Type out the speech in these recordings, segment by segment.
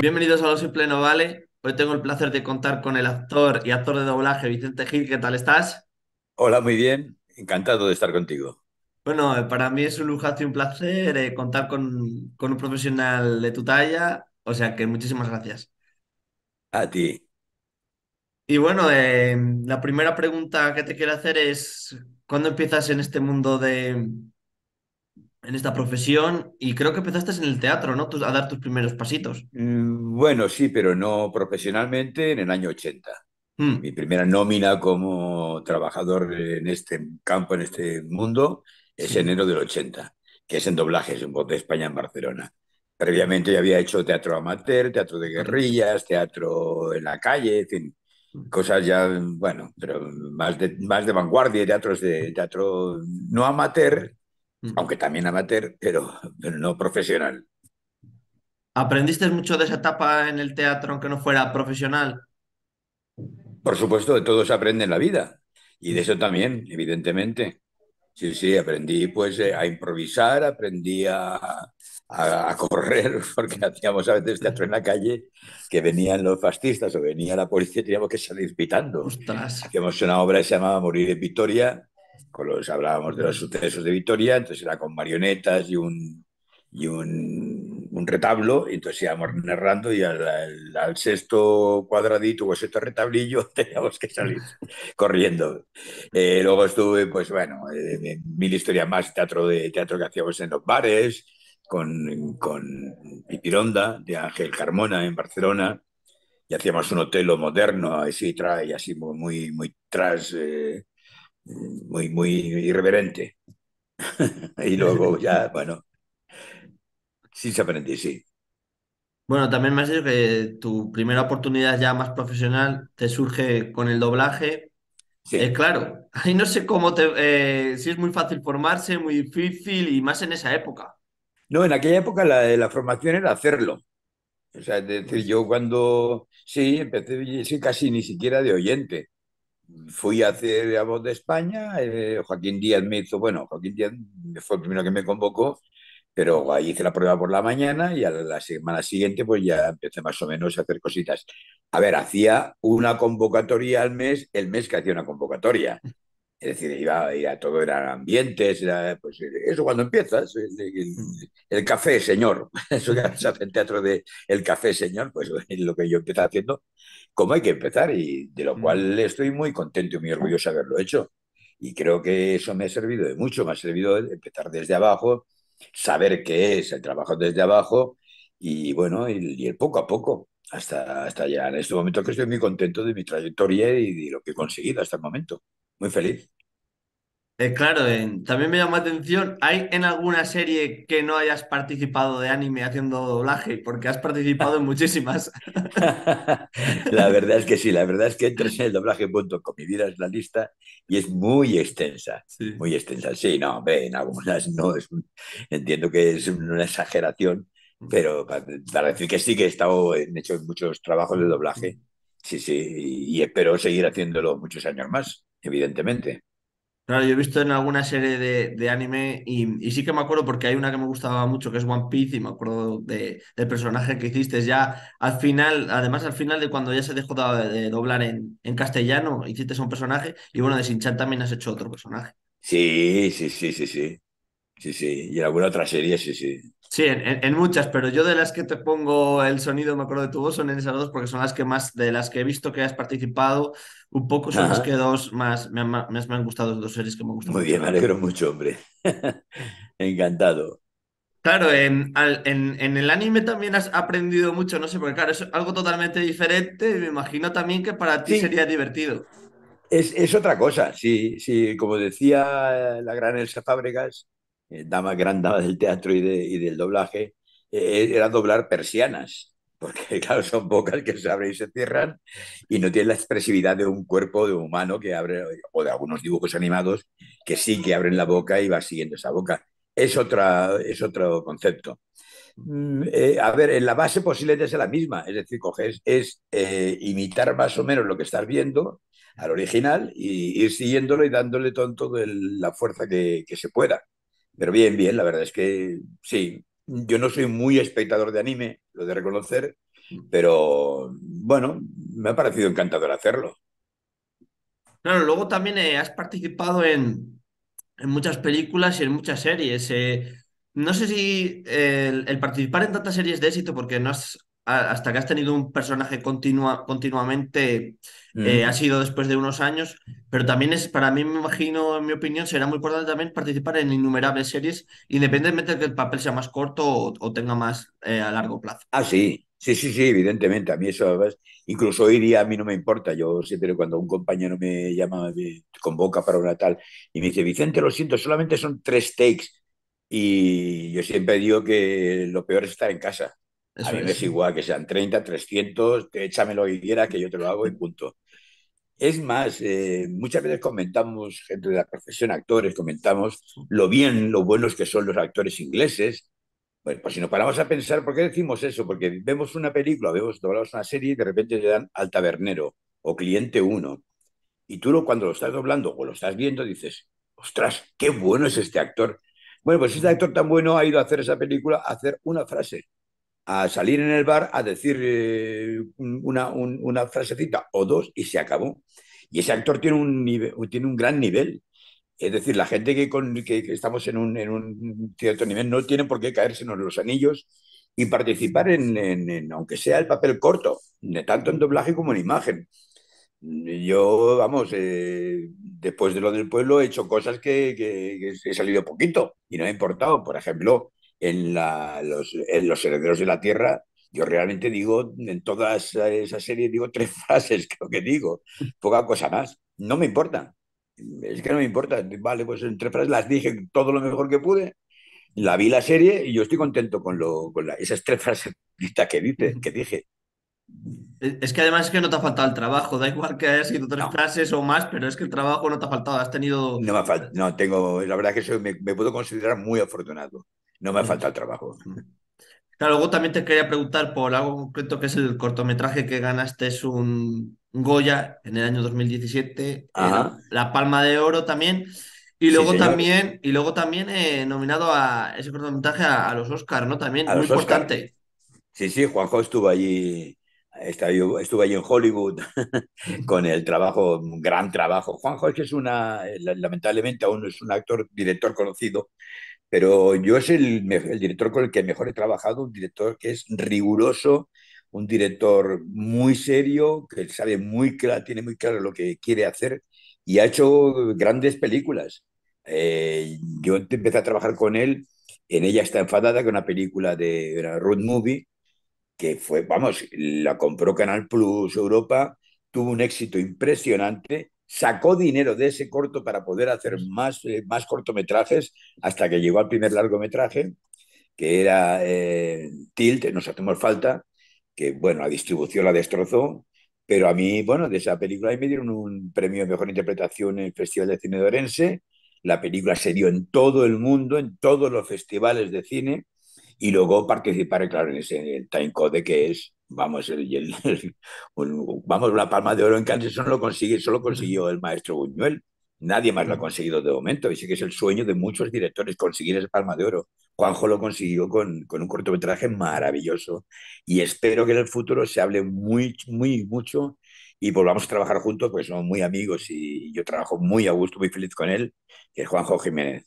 Bienvenidos a Los Simple Pleno, Vale. Hoy tengo el placer de contar con el actor y actor de doblaje Vicente Gil. ¿Qué tal estás? Hola, muy bien. Encantado de estar contigo. Bueno, eh, para mí es un lujazo y un placer eh, contar con, un profesional de tu talla. O sea que muchísimas gracias. A ti. Y bueno, eh, la primera pregunta que te quiero hacer es, ¿cuándo empiezas en este mundo de, en esta profesión y creo que empezaste en el teatro, ¿no? a dar tus primeros pasitos. Mm, bueno, sí, pero no profesionalmente en el año 80. Hmm. Mi primera nómina como trabajador en este campo, en este mundo, es enero del 80, que es en doblajes en Voz de España en Barcelona. Previamente ya había hecho teatro amateur, teatro de guerrillas, teatro en la calle, en fin, hmm. cosas ya, bueno, pero más de, más de vanguardia, teatros de hmm. teatro no amateur, aunque también amateur, pero, pero no profesional. ¿Aprendiste mucho de esa etapa en el teatro, aunque no fuera profesional? Por supuesto, de todo se aprende en la vida. Y de eso también, evidentemente. Sí, sí, aprendí pues eh, a improvisar, aprendí a, correr, porque hacíamos a veces teatro en la calle, que venían los fascistas o venía la policía y teníamos que salir pitando. ¡Ostras! Hacíamos una obra que se llamaba Morir en Vitoria, con los, hablábamos de los sucesos de Vitoria, entonces era con marionetas y un, y un un retablo, entonces íbamos narrando y al, sexto cuadradito o sexto retablillo teníamos que salir corriendo. Eh, luego estuve, pues bueno, mil historias más, teatro, de, teatro que hacíamos en los bares, con, con Pipironda, de Ángel Carmona en Barcelona, y hacíamos un hotel moderno, así, y así muy, muy, tras, eh, muy, muy irreverente. y luego ya, bueno, sí se aprende, sí. Bueno, también me has dicho que tu primera oportunidad ya más profesional te surge con el doblaje. Sí. Eh, claro, ahí no sé cómo te. Eh, si es muy fácil formarse, muy difícil y más en esa época. No, en aquella época la, la formación era hacerlo. O sea, es decir, yo cuando. Sí, empecé sí, casi ni siquiera de oyente. Fui a hacer a Voz de España, eh, Joaquín Díaz me hizo. Bueno, Joaquín Díaz fue el primero que me convocó pero ahí hice la prueba por la mañana y a la semana siguiente pues ya empecé más o menos a hacer cositas. A ver, hacía una convocatoria al mes, el mes que hacía una convocatoria. Es decir, iba, a todo eran ambientes, pues, eso cuando empiezas, el, café señor, eso que se hace en teatro de el café señor, pues es lo que yo empecé haciendo, como hay que empezar, y de lo cual mm. estoy muy contento y muy orgulloso de haberlo hecho. Y creo que eso me ha servido de mucho, me ha servido de empezar desde abajo, saber qué es el trabajo desde abajo y bueno, y, el poco a poco, hasta, hasta ya en este momento que estoy muy contento de mi trayectoria y de lo que he conseguido hasta el momento. Muy feliz. Eh, claro, también me llama la atención, ¿hay en alguna serie que no hayas participado de anime haciendo doblaje? Porque has participado en muchísimas. la verdad es que sí, la verdad es que entras en el doblaje.com vida es la lista y es muy extensa, muy extensa. Sí, no, en algunas no, es entiendo que es una exageración, mm. pero para, decir que sí que he estado, he hecho muchos trabajos de doblaje, mm. sí, sí, y espero seguir haciéndolo muchos años más, evidentemente. Claro, yo he visto en alguna serie de, anime y, sí que me acuerdo porque hay una que me gustaba mucho que es One Piece y me acuerdo del personaje que hiciste ya al final, además al final de cuando ya se dejó de, doblar en, en, castellano, hiciste un personaje y bueno, de Sinchan también has hecho otro personaje. Sí, sí, sí, sí, sí. Sí, sí, y en alguna otra serie, sí, sí. Sí, en, muchas, pero yo de las que te pongo el sonido, me acuerdo de tu voz, son en esas dos, porque son las que más, de las que he visto que has participado, un poco son las que dos más me, me, han gustado, dos series que me gustan. Muy bien, me alegro mucho, hombre. Encantado. Claro, en, en, el anime también has aprendido mucho, no sé, porque claro, es algo totalmente diferente y me imagino también que para ti sería divertido. Es, es, otra cosa, sí, sí, como decía la gran Elsa Fábregas, eh, dama, gran dama del teatro y, de, del doblaje, eh, eh, era doblar persianas, porque claro, son bocas que se abren y se cierran y no tienen la expresividad de un cuerpo de un humano que abre, o de algunos dibujos animados que sí que abren la boca y va siguiendo esa boca. Es, otra, es otro concepto. Mm. a ver, en la base posible es la misma, es decir, coges, es imitar más o menos lo que estás viendo al original y ir siguiéndolo y dándole todo, la fuerza que se pueda pero bien, bien, la verdad es que sí. Yo no soy muy espectador de anime, lo de reconocer, pero bueno, me ha parecido encantador hacerlo. Claro, luego también eh, has participado en, muchas películas y en muchas series. Eh. no sé si el, participar en tantas series de éxito, porque no has, hasta que has tenido un personaje continua, continuamente, eh, mm. ha sido después de unos años, pero también es, para mí, me imagino, en mi opinión, será muy importante también participar en innumerables series, independientemente de que el papel sea más corto o, tenga más eh, a largo plazo. Ah, sí, sí, sí, sí, evidentemente. A mí eso, incluso hoy día a mí no me importa. Yo siempre cuando un compañero me llama, me convoca para una tal y me dice, Vicente, lo siento, solamente son tres takes. Y yo siempre digo que lo peor es estar en casa. a mí es. me es igual que sean 30, 300, échamelo y quieras, que yo te lo hago y punto. Es más, eh, muchas veces comentamos, gente de la profesión, actores, comentamos lo bien, lo buenos que son los actores ingleses. Bueno, pues si nos paramos a pensar, ¿por qué decimos eso? Porque vemos una película, vemos doblados una serie y de repente le dan al tabernero o cliente uno. Y tú lo, cuando lo estás doblando o lo estás viendo dices, ostras, qué bueno es este actor. Bueno, pues este actor tan bueno ha ido a hacer esa película a hacer una frase a salir en el bar a decir eh, una, frasecita o dos y se acabó. Y ese actor tiene un, tiene un gran nivel. Es decir, la gente que, que, estamos en un, cierto nivel no tiene por qué en los anillos y participar en, aunque sea el papel corto, tanto en doblaje como en imagen. Yo, vamos, eh, después de lo del pueblo he hecho cosas que, que he salido poquito y no ha importado. Por ejemplo, en, la, los, en Los Herederos de la Tierra, yo realmente digo, en todas esa serie, digo tres frases, creo que digo, poca cosa más. No me importa. Es que no me importa. Vale, pues en tres frases las dije todo lo mejor que pude. La vi la serie y yo estoy contento con, lo, con esas tres frases que, que dije. Es que además es que no te ha faltado el trabajo, da igual que haya sido tres frases o más, pero es que el trabajo no te ha faltado, has tenido... No me ha faltado, no, tengo, la verdad que me puedo considerar muy afortunado no me falta el trabajo. Claro, luego también te quería preguntar por algo concreto que es el cortometraje que ganaste es un Goya en el año 2017, eh, la Palma de Oro también. Y luego también, y luego también eh, nominado a ese cortometraje a, los Oscars, ¿no? También, a muy importante. Sí, sí, Juanjo estuvo allí, estuvo allí en Hollywood con el trabajo, un gran trabajo. Juanjo es que es una, eh, lamentablemente aún no es un actor, director conocido, pero yo es el, director con el que mejor he trabajado, un director que es riguroso, un director muy serio, que sabe muy claro, tiene muy claro lo que quiere hacer y ha hecho grandes películas. Eh, yo empecé a trabajar con él en Ella está enfadada, que una película de una road movie, que fue, vamos, la compró Canal Plus Europa, tuvo un éxito impresionante sacó dinero de ese corto para poder hacer más, eh, más cortometrajes hasta que llegó al primer largometraje, que era eh, Tilt, Nos hacemos falta, que bueno, la distribución la destrozó, pero a mí, bueno, de esa película me dieron un premio de mejor interpretación en el Festival de Cine de Orense, la película se dio en todo el mundo, en todos los festivales de cine, y luego participar, claro, en, ese, el time code que es, vamos, vamos, la palma de oro en Kansas solo lo consigue, solo consiguió el maestro Buñuel. Nadie más lo ha conseguido de momento, y sé que es el sueño de muchos directores conseguir esa palma de oro. Juanjo lo consiguió con, con un cortometraje maravilloso, y espero que en el futuro se hable muy, muy, mucho y volvamos a trabajar juntos, pues somos muy amigos y yo trabajo muy a gusto, muy feliz con él, que es Juanjo Jiménez.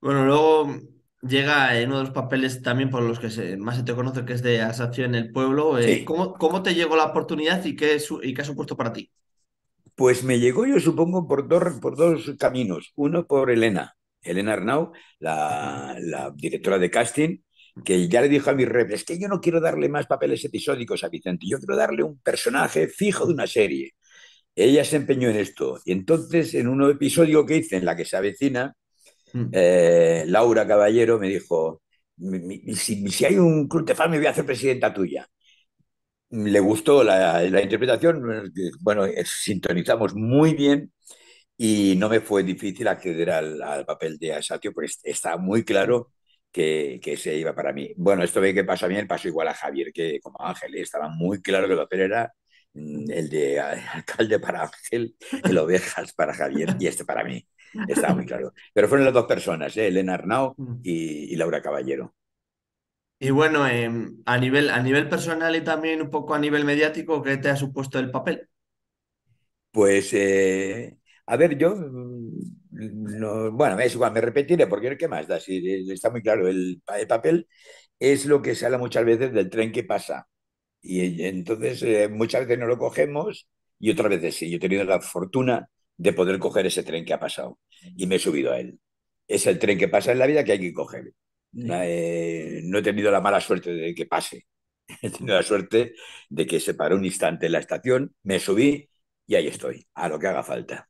Bueno, luego llega en uno de los papeles también por los que más se te conoce, que es de Asafio en el pueblo. Eh, ¿cómo, te llegó la oportunidad y qué, y qué ha supuesto para ti? Pues me llegó, yo supongo, por dos, por dos caminos. Uno por Elena, Elena Arnau, la, directora de casting, que ya le dijo a mi red, es que yo no quiero darle más papeles episódicos a Vicente, yo quiero darle un personaje fijo de una serie. Ella se empeñó en esto. Y entonces, en un episodio que hice en la que se avecina, Mm. Eh, Laura Caballero me dijo, si, hay un club de me voy a hacer presidenta tuya. Le gustó la, interpretación, eh, bueno, eh, sintonizamos muy bien y no me fue difícil acceder al, papel de Asatio, porque está muy claro que, se iba para mí. Bueno, esto ve que pasa a bien, pasó igual a Javier, que como Ángel, estaba muy claro que el papel era mm, el de alcalde para Ángel, el ovejas para Javier y este para mí estaba muy claro. Pero fueron las dos personas, ¿eh? Elena Arnau mm. y, Laura Caballero. Y bueno, em, a, nivel, a nivel personal y también un poco a nivel mediático, ¿qué te ha supuesto el papel? Pues, eh, a ver, yo, mm, no, bueno, es igual, me repetiré, porque ¿qué más da? Eh, está muy claro, el, papel es lo que se habla muchas veces del tren que pasa. Y entonces muchas veces no lo cogemos y otras veces sí. Yo he tenido la fortuna de poder coger ese tren que ha pasado. Y me he subido a él. Es el tren que pasa en la vida que hay que coger. Eh, no he tenido la mala suerte de que pase. He tenido la suerte de que se paró un instante en la estación, me subí y ahí estoy, a lo que haga falta.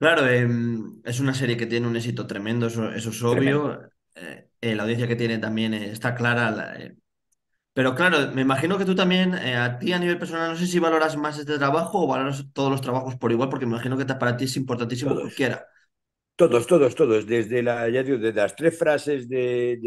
Claro, em, es una serie que tiene un éxito tremendo, eso, es obvio. Eh, eh, la audiencia que tiene también está clara. La, pero claro, me imagino que tú también, eh, a ti a nivel personal, no sé si valoras más este trabajo o valoras todos los trabajos por igual, porque me imagino que para ti es importantísimo que cualquiera. Todos, todos, todos. Desde, la, ya las tres frases de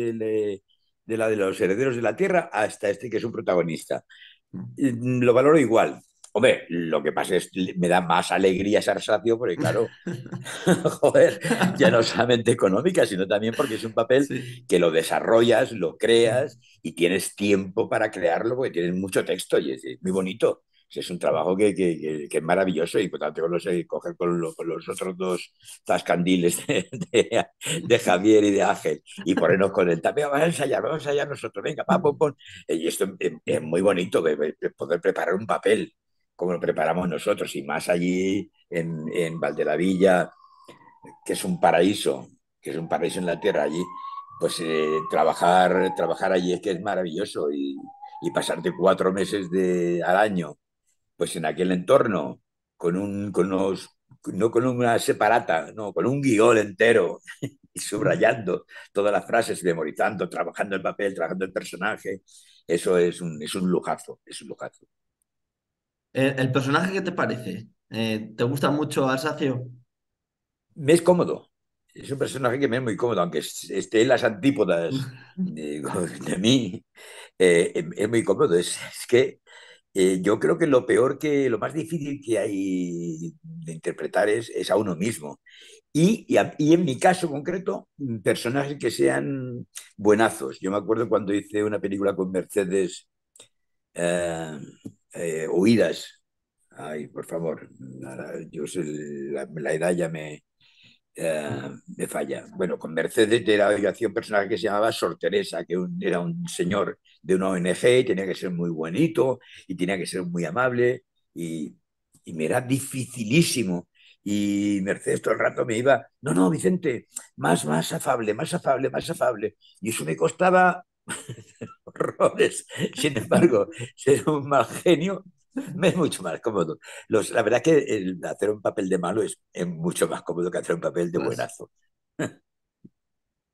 la de los herederos de la tierra hasta este que es un protagonista. Mm. Mm, lo valoro igual. Hombre, lo que pasa es que me da más alegría ese sacio porque claro, joder, ya no solamente económica, sino también porque es un papel que lo desarrollas, lo creas y tienes tiempo para crearlo, porque tienes mucho texto y es, muy bonito. Es un trabajo que, es maravilloso y por tanto lo sé coger con, los otros dos tascandiles de, de, Javier y de Ángel y ponernos con el También vamos a ensayar, vamos a ensayar nosotros, venga, papo, Y esto es muy bonito, poder preparar un papel como lo preparamos nosotros, y más allí en, en Valdelavilla, que es un paraíso, que es un paraíso en la tierra allí, pues eh, trabajar, trabajar allí es que es maravilloso y, y, pasarte cuatro meses de, al año, pues en aquel entorno, con, un, con no con una separata, no, con un guion entero y subrayando todas las frases, memorizando, trabajando el papel, trabajando el personaje, eso es un, es un lujazo, es un lujazo. Eh, ¿El personaje que te parece? Eh, ¿Te gusta mucho Alsacio? Me es cómodo. Es un personaje que me es muy cómodo, aunque esté en las antípodas de, mí. Eh, em, es muy cómodo. Es, que yo creo que lo peor que, lo más difícil que hay de interpretar es, a uno mismo. Y, en mi caso concreto, personajes que sean buenazos. Yo me acuerdo cuando hice una película con Mercedes oídas. Eh, huidas. Ay, por favor, yo la, edad ya me, eh, me falla. Bueno, con Mercedes la aviación personal que se llamaba Sor Teresa, que era un señor de una ONG, tenía que ser muy bonito y tenía que ser muy amable y, me era dificilísimo. Y Mercedes todo el rato me iba, no, no, Vicente, más, más afable, más afable, más afable. Y eso me costaba horrores. Sin embargo, ser un mal genio es mucho más cómodo. la verdad que hacer un papel de malo es, mucho más cómodo que hacer un papel de pues buenazo.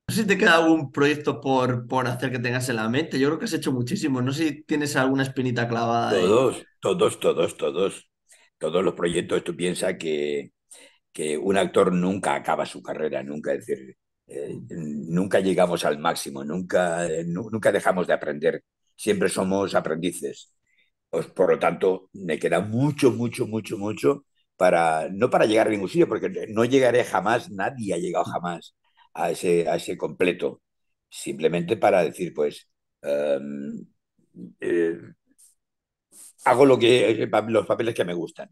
No sé si te queda algún proyecto por, por hacer que tengas en la mente. Yo creo que has hecho muchísimo. No sé si tienes alguna espinita clavada. Todos, todos, todos, todos. Todos los proyectos, tú piensas que, que un actor nunca acaba su carrera, nunca. Es decir, eh, nunca llegamos al máximo, nunca, eh, nunca dejamos de aprender, siempre somos aprendices. Pues, por lo tanto, me queda mucho, mucho, mucho, mucho para, no para llegar a ningún sitio, porque no llegaré jamás, nadie ha llegado jamás a ese, a ese completo, simplemente para decir, pues, em, eh, hago lo que, los papeles que me gustan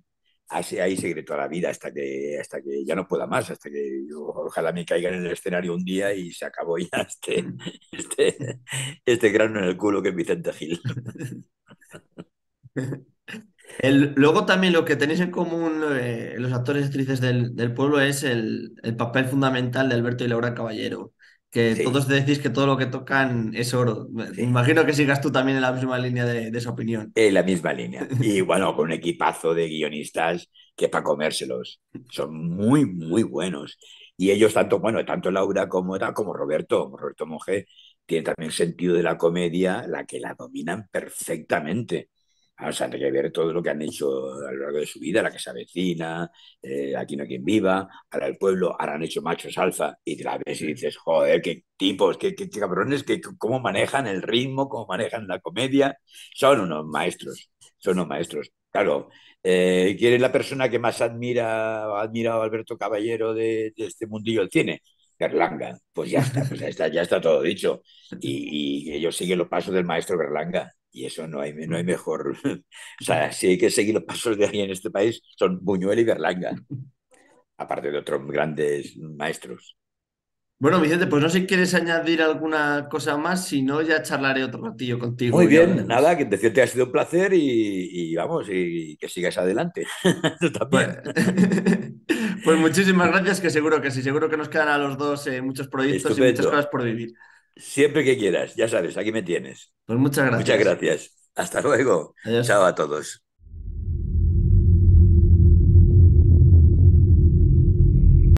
ahí secreto a la vida hasta que, hasta que ya no pueda más, hasta que ojalá me caigan en el escenario un día y se acabó ya este, este, este grano en el culo que es Vicente Gil. El, luego también lo que tenéis en común eh, los actores y actrices del, pueblo es el, el, papel fundamental de Alberto y Laura Caballero que todos decís que todo lo que tocan es oro. Imagino que sigas tú también en la misma línea de, esa opinión. En la misma línea. Y bueno, con un equipazo de guionistas que para comérselos. Son muy, muy buenos. Y ellos, tanto, bueno, tanto Laura como, como Roberto, Roberto Monge, tienen también sentido de la comedia, la que la dominan perfectamente hay que ver todo lo que han hecho a lo largo de su vida, la que se avecina, eh, Aquí no hay quien viva, ahora el pueblo, ahora han hecho machos alfa, y te la ves y dices, joder, qué tipos, qué, cabrones, cómo manejan el ritmo, cómo manejan la comedia, son unos maestros, son unos maestros. Claro, eh, ¿quién es la persona que más admira ha admirado Alberto Caballero de, este mundillo del cine? Berlanga, pues ya está, ya está, todo dicho. y ellos siguen los pasos del maestro Berlanga. Y eso no hay, no hay mm. mejor. o sea, si hay que seguir los pasos de alguien en este país, son Buñuel y Berlanga, aparte de otros grandes maestros. Bueno, Vicente, pues no sé si quieres añadir alguna cosa más, si no, ya charlaré otro ratillo contigo. Muy bien, nada, que te ha sido un placer y, vamos, y, que sigas adelante. Pues, pues, muchísimas gracias, que seguro que sí, seguro que nos quedan a los dos eh, muchos proyectos y muchas cosas por vivir. Siempre que quieras, ya sabes, aquí me tienes. Pues muchas gracias. Muchas gracias. Hasta luego. Chao a todos.